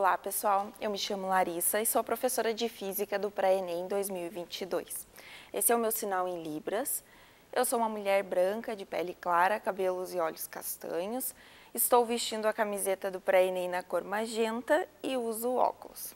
Olá, pessoal. Eu me chamo Larissa e sou professora de Física do Pré-ENEM 2022. Esse é o meu sinal em libras. Eu sou uma mulher branca, de pele clara, cabelos e olhos castanhos. Estou vestindo a camiseta do Pré-ENEM na cor magenta e uso óculos.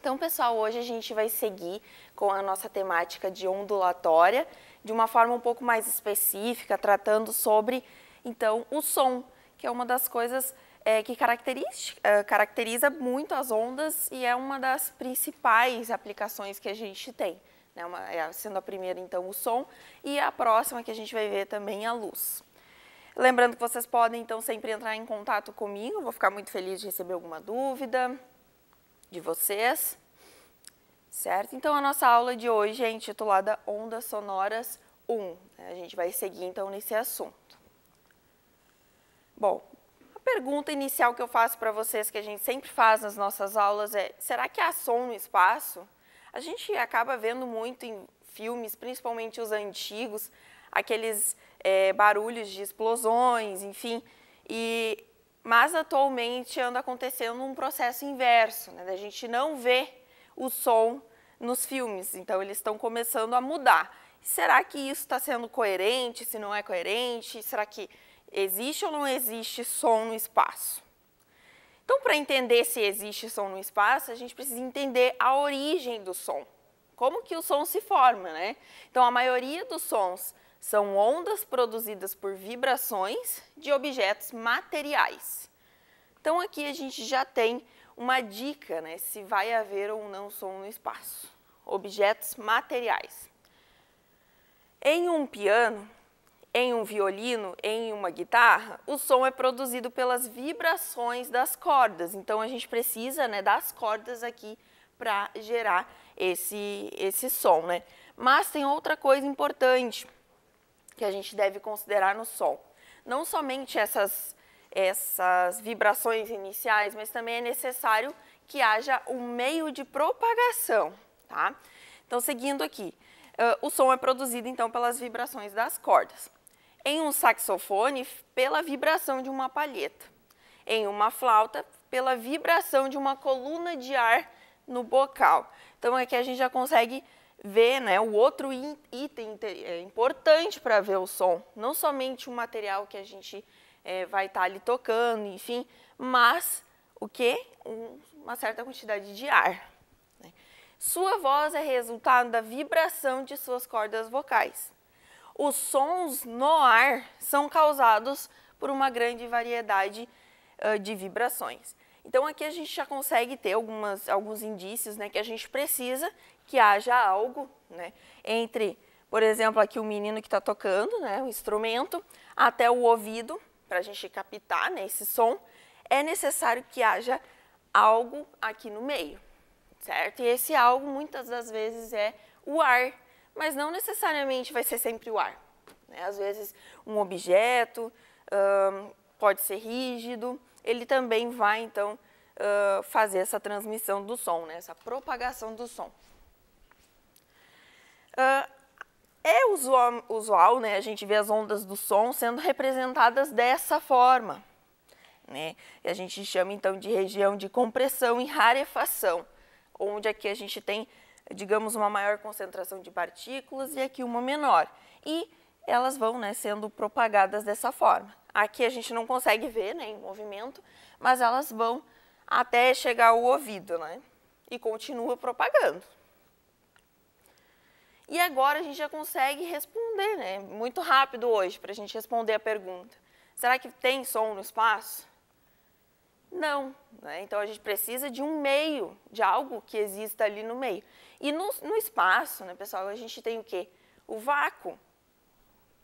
Então, pessoal, hoje a gente vai seguir com a nossa temática de ondulatória, de uma forma um pouco mais específica, tratando sobre, então, o som, que é uma das coisas é, que caracteriza, é, caracteriza muito as ondas e é uma das principais aplicações que a gente tem, né? uma, é, sendo a primeira, então, o som, e a próxima que a gente vai ver também é a luz. Lembrando que vocês podem, então, sempre entrar em contato comigo, vou ficar muito feliz de receber alguma dúvida de vocês, certo? Então, a nossa aula de hoje é intitulada Ondas Sonoras 1. Né? A gente vai seguir, então, nesse assunto. Bom, pergunta inicial que eu faço para vocês, que a gente sempre faz nas nossas aulas, é: será que há som no espaço? A gente acaba vendo muito em filmes, principalmente os antigos, aqueles é, barulhos de explosões, enfim. E, mas atualmente anda acontecendo um processo inverso, né? A gente não vê o som nos filmes, então eles estão começando a mudar. Será que isso está sendo coerente? Se não é coerente, será que Existe ou não existe som no espaço? Então, para entender se existe som no espaço, a gente precisa entender a origem do som. Como que o som se forma, né? Então, a maioria dos sons são ondas produzidas por vibrações de objetos materiais. Então, aqui a gente já tem uma dica, né? Se vai haver ou não som no espaço. Objetos materiais. Em um piano, em um violino, em uma guitarra, o som é produzido pelas vibrações das cordas. Então a gente precisa né, das cordas aqui para gerar esse, esse som. Né? Mas tem outra coisa importante que a gente deve considerar no som. Não somente essas, essas vibrações iniciais, mas também é necessário que haja um meio de propagação. Tá? Então, seguindo aqui, uh, o som é produzido então pelas vibrações das cordas. Em um saxofone, pela vibração de uma palheta. Em uma flauta, pela vibração de uma coluna de ar no bocal. Então aqui a gente já consegue ver né, o outro item é, importante para ver o som, não somente o material que a gente é, vai estar tá ali tocando, enfim, mas o que? Um, uma certa quantidade de ar. Né. Sua voz é resultado da vibração de suas cordas vocais os sons no ar são causados por uma grande variedade uh, de vibrações. Então aqui a gente já consegue ter algumas, alguns indícios né, que a gente precisa que haja algo né, entre, por exemplo, aqui o menino que está tocando né, o instrumento, até o ouvido, para a gente captar né, esse som, é necessário que haja algo aqui no meio, certo? E esse algo muitas das vezes é o ar, mas não necessariamente vai ser sempre o ar. Né? Às vezes, um objeto pode ser rígido, ele também vai, então, uh, fazer essa transmissão do som, né? essa propagação do som. Uh, é usual, usual né, a gente ver as ondas do som sendo representadas dessa forma. Né? E a gente chama então de região de compressão e rarefação, onde aqui a gente tem digamos, uma maior concentração de partículas e aqui uma menor. E elas vão né, sendo propagadas dessa forma. Aqui a gente não consegue ver né, em movimento, mas elas vão até chegar ao ouvido né, e continua propagando. E agora a gente já consegue responder, né? Muito rápido hoje para a gente responder a pergunta. Será que tem som no espaço? Não. Né? Então a gente precisa de um meio, de algo que exista ali no meio. E no, no espaço, né, pessoal, a gente tem o quê? O vácuo.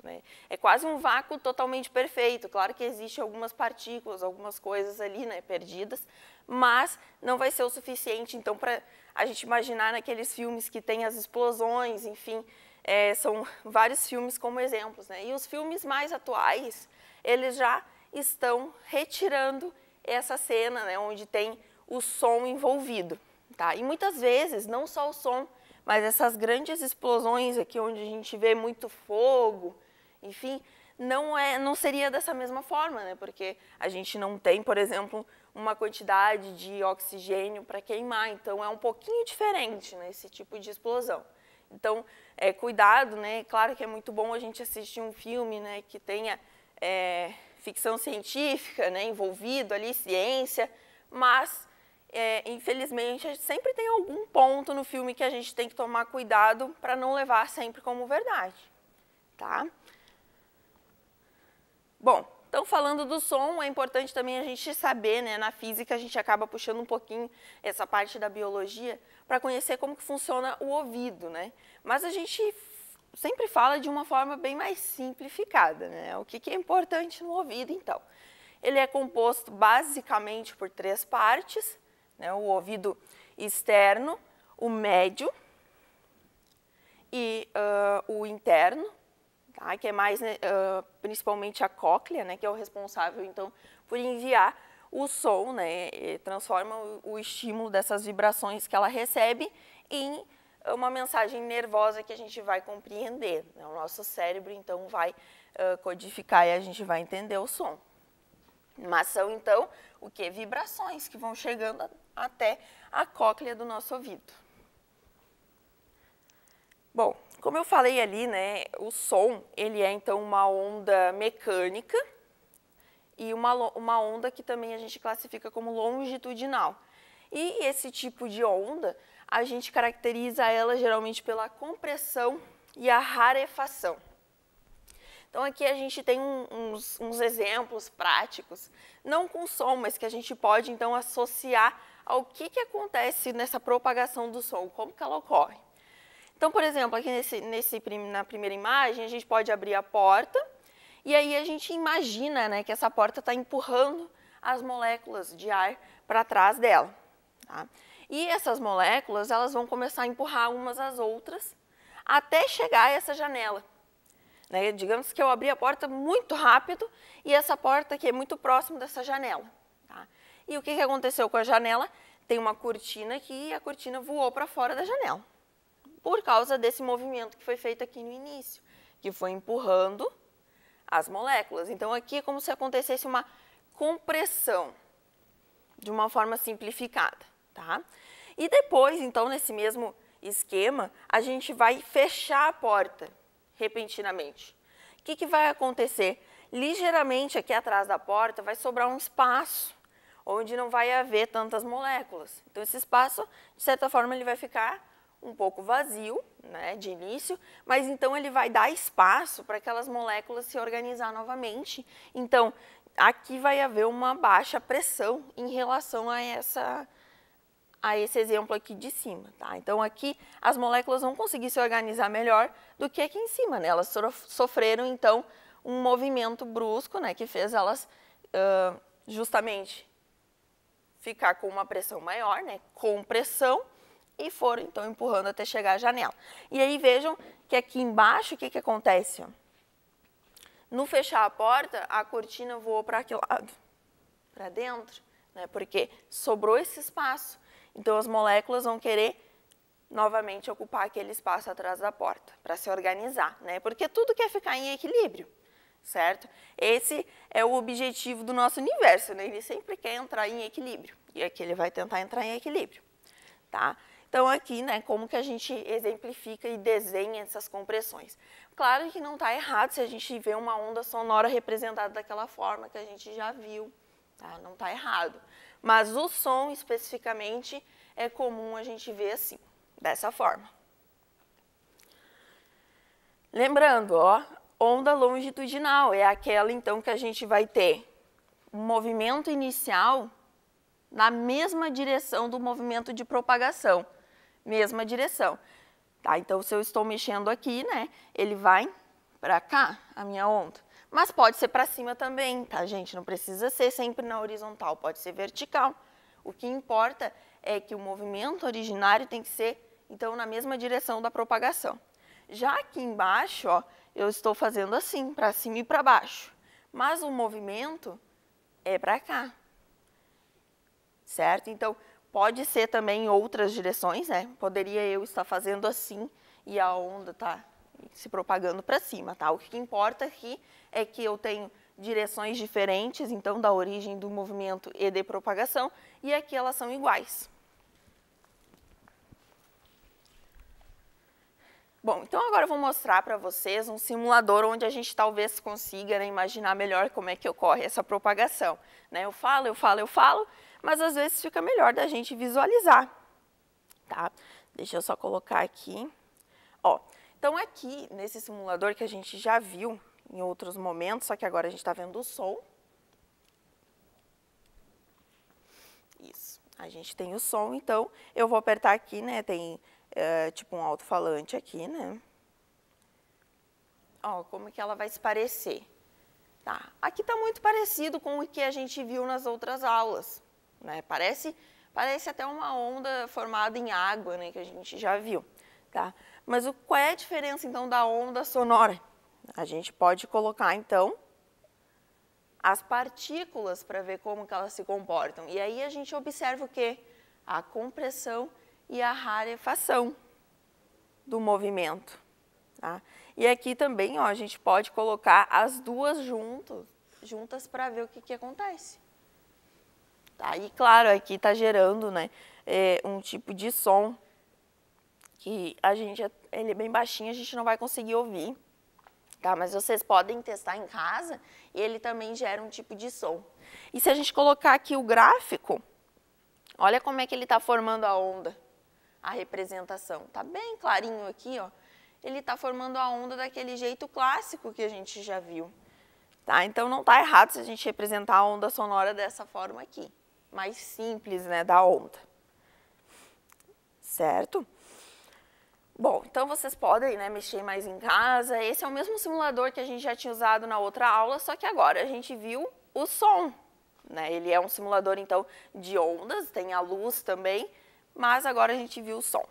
Né? É quase um vácuo totalmente perfeito. Claro que existem algumas partículas, algumas coisas ali né, perdidas, mas não vai ser o suficiente, então, para a gente imaginar naqueles filmes que tem as explosões, enfim, é, são vários filmes como exemplos. Né? E os filmes mais atuais, eles já estão retirando essa cena né, onde tem o som envolvido. Tá? E muitas vezes, não só o som, mas essas grandes explosões aqui, onde a gente vê muito fogo, enfim, não, é, não seria dessa mesma forma, né? porque a gente não tem, por exemplo, uma quantidade de oxigênio para queimar, então é um pouquinho diferente né, esse tipo de explosão. Então, é, cuidado, né? Claro que é muito bom a gente assistir um filme né, que tenha é, ficção científica né, envolvido ali, ciência, mas é, infelizmente, sempre tem algum ponto no filme que a gente tem que tomar cuidado para não levar sempre como verdade, tá? Bom, então falando do som, é importante também a gente saber, né? Na física a gente acaba puxando um pouquinho essa parte da biologia para conhecer como que funciona o ouvido, né? Mas a gente sempre fala de uma forma bem mais simplificada, né? O que, que é importante no ouvido, então? Ele é composto basicamente por três partes, né? o ouvido externo, o médio e uh, o interno, tá? que é mais né, uh, principalmente a cóclea, né? que é o responsável então por enviar o som, né? transforma o, o estímulo dessas vibrações que ela recebe em uma mensagem nervosa que a gente vai compreender. Né? O nosso cérebro, então, vai uh, codificar e a gente vai entender o som. Mas são, então, o que? Vibrações que vão chegando até a cóclea do nosso ouvido. Bom, como eu falei ali, né, o som, ele é, então, uma onda mecânica e uma, uma onda que também a gente classifica como longitudinal. E esse tipo de onda, a gente caracteriza ela geralmente pela compressão e a rarefação. Então aqui a gente tem um, uns, uns exemplos práticos, não com som, mas que a gente pode então associar ao que, que acontece nessa propagação do som, como que ela ocorre. Então, por exemplo, aqui nesse, nesse, na primeira imagem, a gente pode abrir a porta e aí a gente imagina né, que essa porta está empurrando as moléculas de ar para trás dela. Tá? E essas moléculas elas vão começar a empurrar umas às outras até chegar a essa janela. Né? Digamos que eu abri a porta muito rápido e essa porta aqui é muito próximo dessa janela. Tá? E o que, que aconteceu com a janela? Tem uma cortina aqui e a cortina voou para fora da janela. Por causa desse movimento que foi feito aqui no início, que foi empurrando as moléculas. Então, aqui é como se acontecesse uma compressão, de uma forma simplificada. Tá? E depois, então, nesse mesmo esquema, a gente vai fechar a porta repentinamente. O que, que vai acontecer? Ligeiramente aqui atrás da porta vai sobrar um espaço onde não vai haver tantas moléculas. Então esse espaço, de certa forma, ele vai ficar um pouco vazio, né, de início, mas então ele vai dar espaço para aquelas moléculas se organizar novamente. Então, aqui vai haver uma baixa pressão em relação a essa a esse exemplo aqui de cima. Tá? Então, aqui as moléculas vão conseguir se organizar melhor do que aqui em cima. Né? Elas sofreram, então, um movimento brusco né, que fez elas uh, justamente ficar com uma pressão maior, né, com pressão, e foram, então, empurrando até chegar à janela. E aí vejam que aqui embaixo, o que, que acontece? No fechar a porta, a cortina voou para aquele lado, para dentro, né, porque sobrou esse espaço. Então, as moléculas vão querer novamente ocupar aquele espaço atrás da porta para se organizar, né? Porque tudo quer ficar em equilíbrio, certo? Esse é o objetivo do nosso universo, né? Ele sempre quer entrar em equilíbrio e aqui ele vai tentar entrar em equilíbrio, tá? Então aqui, né, como que a gente exemplifica e desenha essas compressões? Claro que não está errado se a gente vê uma onda sonora representada daquela forma que a gente já viu, tá? Não está errado. Mas o som, especificamente, é comum a gente ver assim, dessa forma. Lembrando, ó, onda longitudinal é aquela, então, que a gente vai ter um movimento inicial na mesma direção do movimento de propagação. Mesma direção. Tá, então, se eu estou mexendo aqui, né, ele vai para cá, a minha onda. Mas pode ser para cima também, tá, gente? Não precisa ser sempre na horizontal, pode ser vertical. O que importa é que o movimento originário tem que ser, então, na mesma direção da propagação. Já aqui embaixo, ó, eu estou fazendo assim, para cima e para baixo. Mas o movimento é para cá. Certo? Então, pode ser também em outras direções, né? Poderia eu estar fazendo assim e a onda tá se propagando para cima, tá? O que importa aqui é é que eu tenho direções diferentes, então da origem do movimento e de propagação, e aqui elas são iguais. Bom, então agora eu vou mostrar para vocês um simulador onde a gente talvez consiga né, imaginar melhor como é que ocorre essa propagação. Né? Eu falo, eu falo, eu falo, mas às vezes fica melhor da gente visualizar. Tá? Deixa eu só colocar aqui. Ó, então aqui, nesse simulador que a gente já viu, em outros momentos, só que agora a gente está vendo o Sol. Isso. A gente tem o som, então eu vou apertar aqui, né? Tem é, tipo um alto-falante aqui, né? Ó, como que ela vai se parecer. Tá. Aqui está muito parecido com o que a gente viu nas outras aulas, né? Parece, parece até uma onda formada em água, né? Que a gente já viu, tá? Mas o, qual é a diferença, então, da onda sonora? A gente pode colocar, então, as partículas para ver como elas se comportam. E aí a gente observa o quê? A compressão e a rarefação do movimento. Tá? E aqui também ó, a gente pode colocar as duas junto, juntas para ver o que, que acontece. Tá? E claro, aqui está gerando né, é, um tipo de som que a gente, é, ele é bem baixinho, a gente não vai conseguir ouvir. Tá, mas vocês podem testar em casa e ele também gera um tipo de som. E se a gente colocar aqui o gráfico, olha como é que ele está formando a onda, a representação. Está bem clarinho aqui, ó. ele está formando a onda daquele jeito clássico que a gente já viu. Tá? Então não está errado se a gente representar a onda sonora dessa forma aqui, mais simples né, da onda. Certo? Bom, então vocês podem né, mexer mais em casa. Esse é o mesmo simulador que a gente já tinha usado na outra aula, só que agora a gente viu o som. Né? Ele é um simulador, então, de ondas, tem a luz também, mas agora a gente viu o som.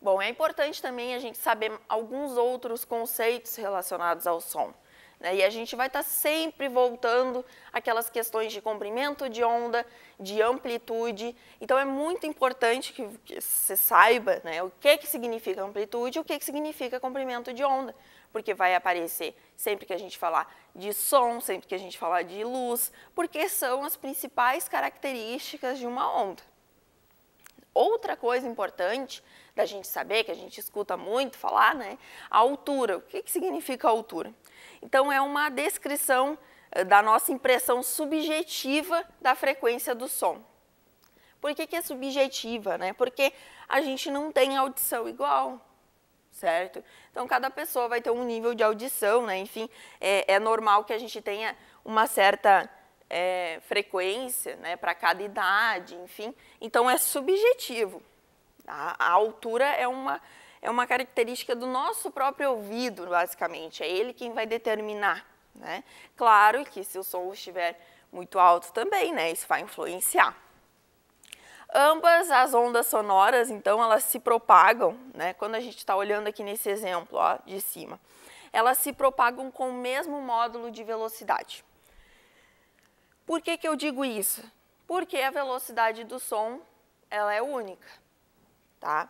Bom, é importante também a gente saber alguns outros conceitos relacionados ao som. Né? E a gente vai estar tá sempre voltando aquelas questões de comprimento de onda, de amplitude. Então é muito importante que, que você saiba né, o que, que significa amplitude e o que, que significa comprimento de onda. Porque vai aparecer sempre que a gente falar de som, sempre que a gente falar de luz, porque são as principais características de uma onda. Outra coisa importante da gente saber, que a gente escuta muito falar, né? A altura. O que, que significa altura? Então, é uma descrição eh, da nossa impressão subjetiva da frequência do som. Por que, que é subjetiva? Né? Porque a gente não tem audição igual, certo? Então, cada pessoa vai ter um nível de audição, né? enfim, é, é normal que a gente tenha uma certa é, frequência né? para cada idade, enfim. Então, é subjetivo. A, tá? a altura é uma, é uma característica do nosso próprio ouvido, basicamente. É ele quem vai determinar. Né? Claro que se o som estiver muito alto também, né? Isso vai influenciar. Ambas as ondas sonoras, então, elas se propagam, né? Quando a gente está olhando aqui nesse exemplo, ó, de cima, elas se propagam com o mesmo módulo de velocidade. Por que, que eu digo isso? Porque a velocidade do som, ela é única, tá?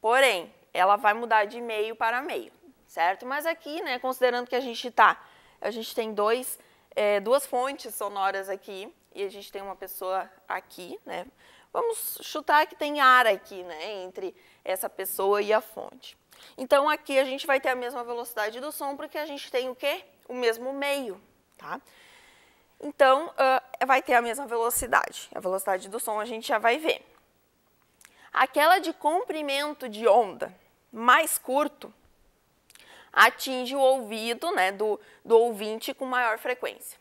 Porém, ela vai mudar de meio para meio, certo? Mas aqui, né, considerando que a gente tá, a gente tem dois, é, duas fontes sonoras aqui e a gente tem uma pessoa aqui, né? Vamos chutar que tem ar aqui, né, entre essa pessoa e a fonte. Então aqui a gente vai ter a mesma velocidade do som porque a gente tem o quê? O mesmo meio, tá? Então uh, vai ter a mesma velocidade. A velocidade do som a gente já vai ver. Aquela de comprimento de onda mais curto atinge o ouvido né, do, do ouvinte com maior frequência.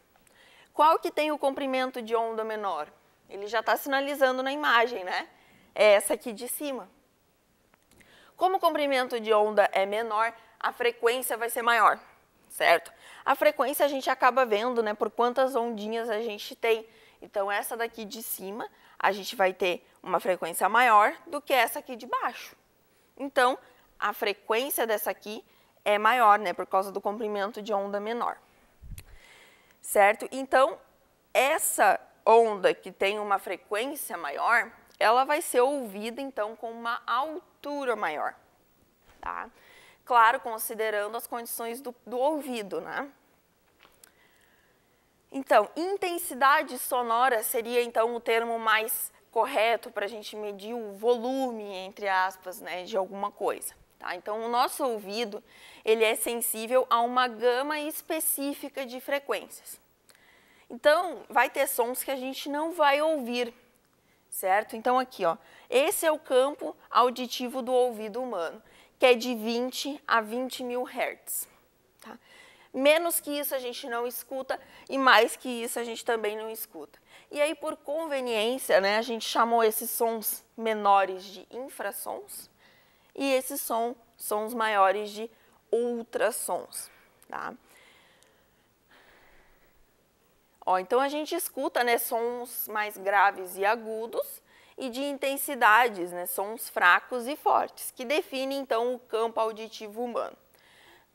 Qual que tem o comprimento de onda menor? Ele já está sinalizando na imagem, né? É essa aqui de cima. Como o comprimento de onda é menor, a frequência vai ser maior, certo? A frequência a gente acaba vendo, né, por quantas ondinhas a gente tem. Então, essa daqui de cima, a gente vai ter uma frequência maior do que essa aqui de baixo. Então, a frequência dessa aqui é maior, né, por causa do comprimento de onda menor. Certo? Então, essa onda que tem uma frequência maior, ela vai ser ouvida, então, com uma altura maior. Tá? Claro, considerando as condições do, do ouvido, né? Então, intensidade sonora seria, então, o termo mais correto para a gente medir o volume, entre aspas, né, de alguma coisa. Tá? Então, o nosso ouvido ele é sensível a uma gama específica de frequências. Então, vai ter sons que a gente não vai ouvir, certo? Então, aqui, ó, esse é o campo auditivo do ouvido humano, que é de 20 a 20 mil hertz. Tá? Menos que isso a gente não escuta e mais que isso a gente também não escuta. E aí, por conveniência, né, a gente chamou esses sons menores de infrassons e esses sons sons maiores de ultrassons. Tá? Ó, então, a gente escuta né, sons mais graves e agudos e de intensidades, né, sons fracos e fortes, que definem, então, o campo auditivo humano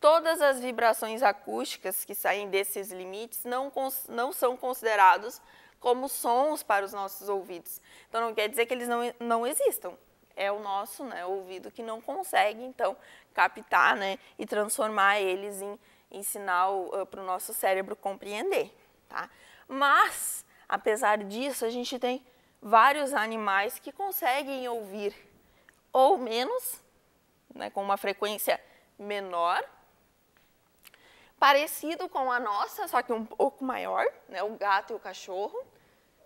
todas as vibrações acústicas que saem desses limites não, não são considerados como sons para os nossos ouvidos. Então não quer dizer que eles não, não existam. É o nosso né, ouvido que não consegue, então, captar né, e transformar eles em, em sinal uh, para o nosso cérebro compreender. Tá? Mas, apesar disso, a gente tem vários animais que conseguem ouvir ou menos, né, com uma frequência menor, parecido com a nossa, só que um pouco maior, né, o gato e o cachorro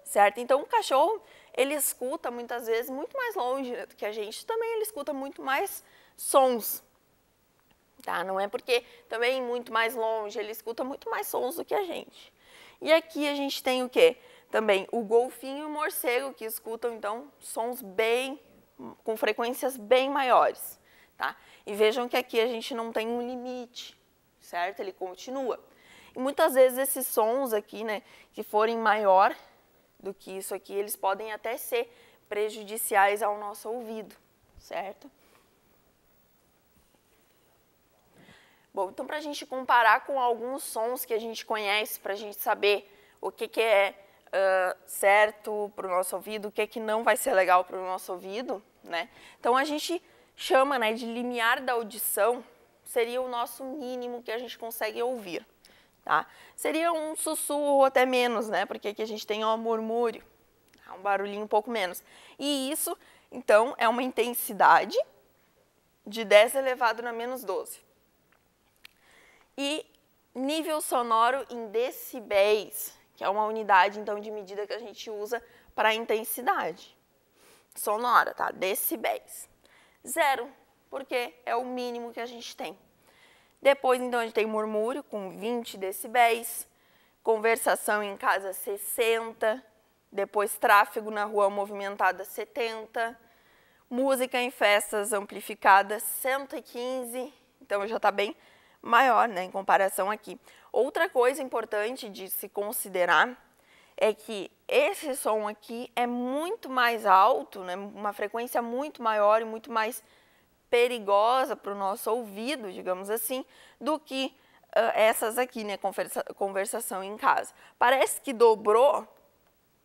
certo? Então, o cachorro, ele escuta muitas vezes muito mais longe né, do que a gente, também ele escuta muito mais sons, tá? Não é porque também muito mais longe, ele escuta muito mais sons do que a gente. E aqui a gente tem o quê? Também o golfinho e o morcego, que escutam, então, sons bem, com frequências bem maiores, tá? E vejam que aqui a gente não tem um limite, certo? Ele continua. E muitas vezes esses sons aqui, né, que forem maior, do que isso aqui. Eles podem até ser prejudiciais ao nosso ouvido, certo? Bom, então para a gente comparar com alguns sons que a gente conhece, para a gente saber o que, que é uh, certo para o nosso ouvido, o que, é que não vai ser legal para o nosso ouvido, né? Então a gente chama né, de limiar da audição, seria o nosso mínimo que a gente consegue ouvir. Tá? Seria um sussurro até menos, né? Porque aqui a gente tem um murmúrio, um barulhinho um pouco menos. E isso, então, é uma intensidade de 10 elevado na menos 12. E nível sonoro em decibéis, que é uma unidade, então, de medida que a gente usa para a intensidade sonora, tá? Decibéis. Zero, porque é o mínimo que a gente tem. Depois, então, a gente tem murmúrio com 20 decibéis, conversação em casa 60, depois tráfego na rua movimentada 70, música em festas amplificada 115, então já está bem maior né, em comparação aqui. Outra coisa importante de se considerar é que esse som aqui é muito mais alto, né, uma frequência muito maior e muito mais perigosa para o nosso ouvido, digamos assim, do que uh, essas aqui, né, conversa, conversação em casa. Parece que dobrou,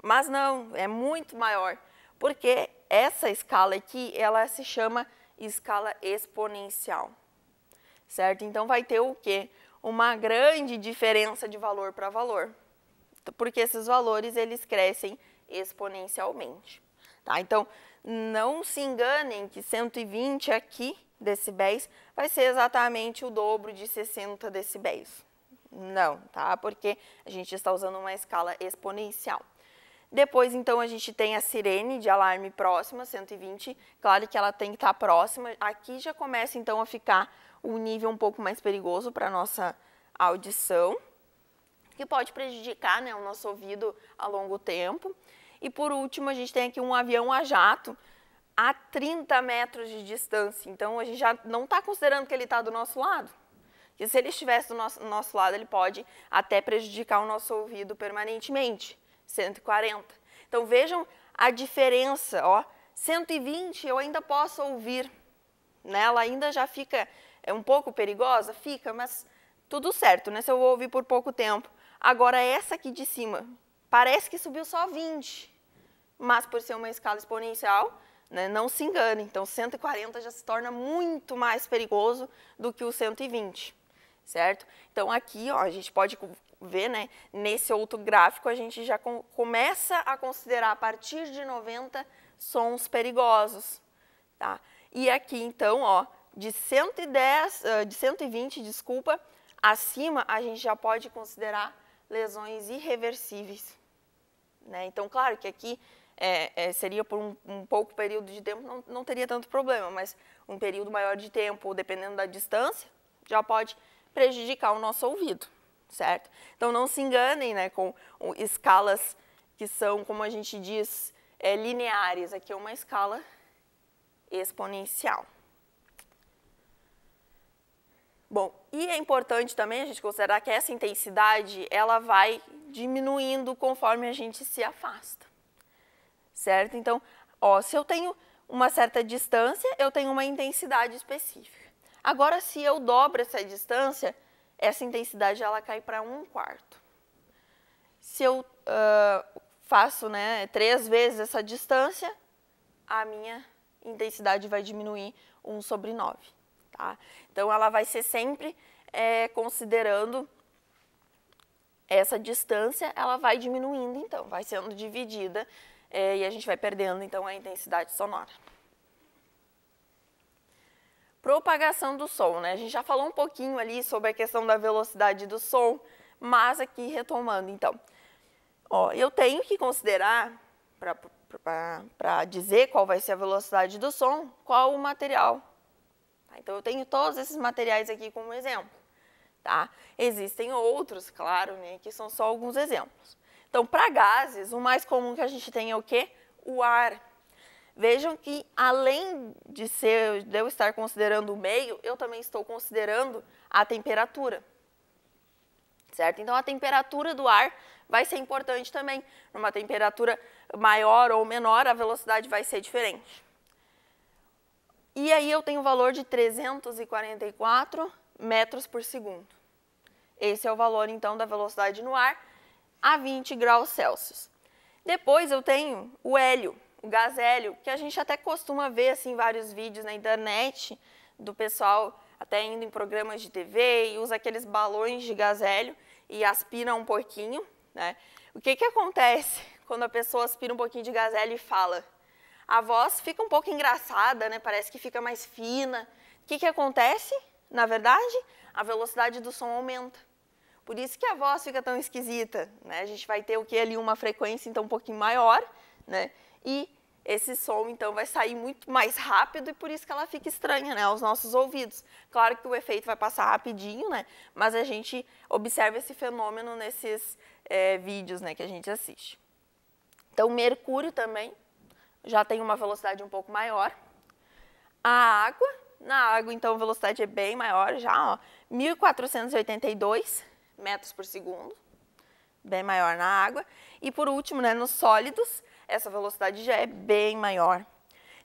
mas não, é muito maior, porque essa escala aqui, ela se chama escala exponencial, certo? Então vai ter o quê? Uma grande diferença de valor para valor, porque esses valores, eles crescem exponencialmente, tá? Então, não se enganem que 120 aqui decibéis vai ser exatamente o dobro de 60 decibéis. Não, tá? Porque a gente está usando uma escala exponencial. Depois, então, a gente tem a sirene de alarme próxima, 120. Claro que ela tem que estar próxima. Aqui já começa, então, a ficar o um nível um pouco mais perigoso para a nossa audição, que pode prejudicar né, o nosso ouvido a longo tempo. E por último, a gente tem aqui um avião a jato a 30 metros de distância. Então, a gente já não está considerando que ele está do nosso lado. Porque se ele estivesse do nosso, nosso lado, ele pode até prejudicar o nosso ouvido permanentemente. 140. Então, vejam a diferença. Ó. 120 eu ainda posso ouvir. Né? Ela ainda já fica é um pouco perigosa? Fica, mas tudo certo, né? se eu vou ouvir por pouco tempo. Agora, essa aqui de cima, parece que subiu só 20, mas por ser uma escala exponencial, né, não se engane. Então, 140 já se torna muito mais perigoso do que o 120, certo? Então, aqui ó, a gente pode ver, né, nesse outro gráfico, a gente já com começa a considerar a partir de 90 sons perigosos, tá? E aqui, então, ó, de 110, de 120, desculpa, acima, a gente já pode considerar lesões irreversíveis. Né? Então, claro que aqui é, é, seria por um, um, pouco período de tempo, não, não teria tanto problema, mas um período maior de tempo, dependendo da distância, já pode prejudicar o nosso ouvido, certo? Então, não se enganem né, com escalas que são, como a gente diz, é, lineares. Aqui é uma escala exponencial. Bom, e é importante também a gente considerar que essa intensidade, ela vai diminuindo conforme a gente se afasta, certo? Então, ó, se eu tenho uma certa distância, eu tenho uma intensidade específica. Agora, se eu dobro essa distância, essa intensidade ela cai para um quarto. Se eu uh, faço né, três vezes essa distância, a minha intensidade vai diminuir 1 sobre 9. Tá? Então, ela vai ser sempre é, considerando essa distância ela vai diminuindo, então, vai sendo dividida é, e a gente vai perdendo, então, a intensidade sonora. Propagação do som, né? A gente já falou um pouquinho ali sobre a questão da velocidade do som, mas aqui retomando, então. Ó, eu tenho que considerar, para dizer qual vai ser a velocidade do som, qual o material. Tá? Então, eu tenho todos esses materiais aqui como exemplo. Tá? Existem outros, claro, né, que são só alguns exemplos. Então, para gases, o mais comum que a gente tem é o quê? O ar. Vejam que, além de, ser, de eu estar considerando o meio, eu também estou considerando a temperatura. Certo? Então, a temperatura do ar vai ser importante também. Numa temperatura maior ou menor, a velocidade vai ser diferente. E aí eu tenho o valor de 344 metros por segundo. Esse é o valor, então, da velocidade no ar a 20 graus Celsius. Depois eu tenho o hélio, o gás hélio, que a gente até costuma ver assim, vários vídeos na internet do pessoal até indo em programas de TV e usa aqueles balões de gás hélio e aspira um pouquinho. Né? O que, que acontece quando a pessoa aspira um pouquinho de gás hélio e fala? A voz fica um pouco engraçada, né? parece que fica mais fina. O que, que acontece? na verdade, a velocidade do som aumenta. Por isso que a voz fica tão esquisita, né? A gente vai ter o que ali uma frequência então um pouquinho maior, né? E esse som então vai sair muito mais rápido e por isso que ela fica estranha, né, aos nossos ouvidos. Claro que o efeito vai passar rapidinho, né? Mas a gente observa esse fenômeno nesses é, vídeos, né, que a gente assiste. Então, Mercúrio também já tem uma velocidade um pouco maior. A água na água, então, a velocidade é bem maior já, ó, 1.482 metros por segundo, bem maior na água. E por último, né, nos sólidos, essa velocidade já é bem maior.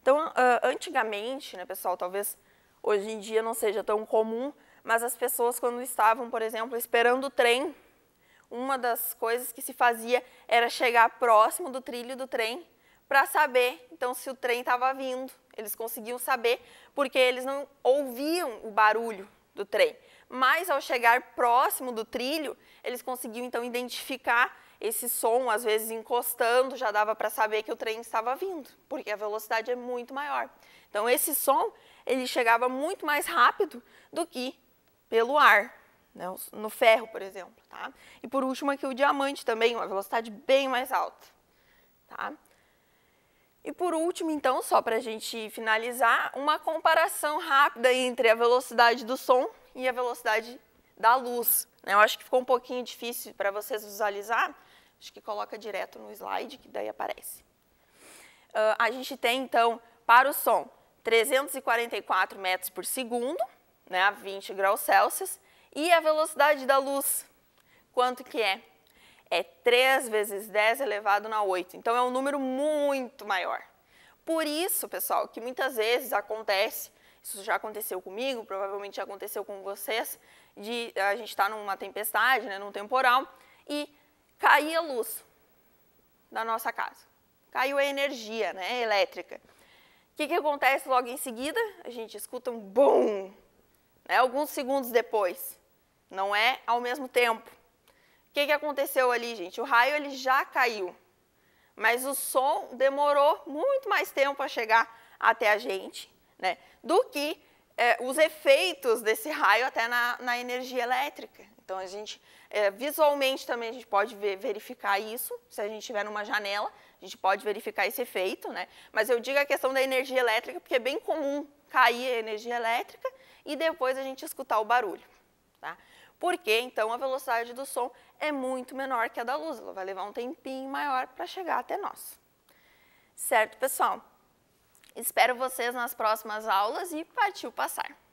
Então, ah, antigamente, né, pessoal, talvez hoje em dia não seja tão comum, mas as pessoas quando estavam, por exemplo, esperando o trem, uma das coisas que se fazia era chegar próximo do trilho do trem para saber, então, se o trem estava vindo. Eles conseguiam saber porque eles não ouviam o barulho do trem. Mas ao chegar próximo do trilho, eles conseguiam então identificar esse som, às vezes encostando, já dava para saber que o trem estava vindo, porque a velocidade é muito maior. Então esse som, ele chegava muito mais rápido do que pelo ar, né? no ferro, por exemplo. Tá? E por último aqui é o diamante também, uma velocidade bem mais alta. Tá? E por último, então, só para a gente finalizar, uma comparação rápida entre a velocidade do som e a velocidade da luz. Né? Eu acho que ficou um pouquinho difícil para vocês visualizar, acho que coloca direto no slide, que daí aparece. Uh, a gente tem, então, para o som, 344 metros por segundo, né, a 20 graus Celsius, e a velocidade da luz, quanto que é? é 3 vezes 10 elevado na 8. Então é um número muito maior. Por isso, pessoal, que muitas vezes acontece, isso já aconteceu comigo, provavelmente já aconteceu com vocês, de a gente estar tá numa tempestade, né, num temporal, e cair a luz da nossa casa. Caiu a energia né, elétrica. O que, que acontece logo em seguida? A gente escuta um BUM! Né, alguns segundos depois. Não é ao mesmo tempo que, que aconteceu ali, gente? O raio ele já caiu, mas o som demorou muito mais tempo a chegar até a gente, né? Do que é, os efeitos desse raio até na, na energia elétrica. Então a gente é, visualmente também a gente pode ver, verificar isso. Se a gente estiver numa janela, a gente pode verificar esse efeito, né? Mas eu digo a questão da energia elétrica porque é bem comum cair a energia elétrica e depois a gente escutar o barulho, tá? porque então a velocidade do som é muito menor que a da luz, ela vai levar um tempinho maior para chegar até nós. Certo, pessoal? Espero vocês nas próximas aulas e partiu passar!